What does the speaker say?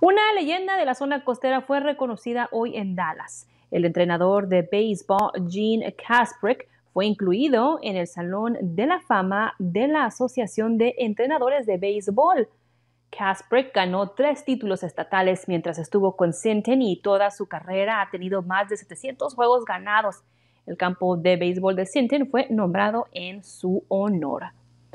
Una leyenda de la zona costera fue reconocida hoy en Dallas. El entrenador de béisbol Gene Kasprick fue incluido en el Salón de la Fama de la Asociación de Entrenadores de Béisbol. Kasprick ganó tres títulos estatales mientras estuvo con Sinton y toda su carrera ha tenido más de 700 juegos ganados. El campo de béisbol de Sinton fue nombrado en su honor.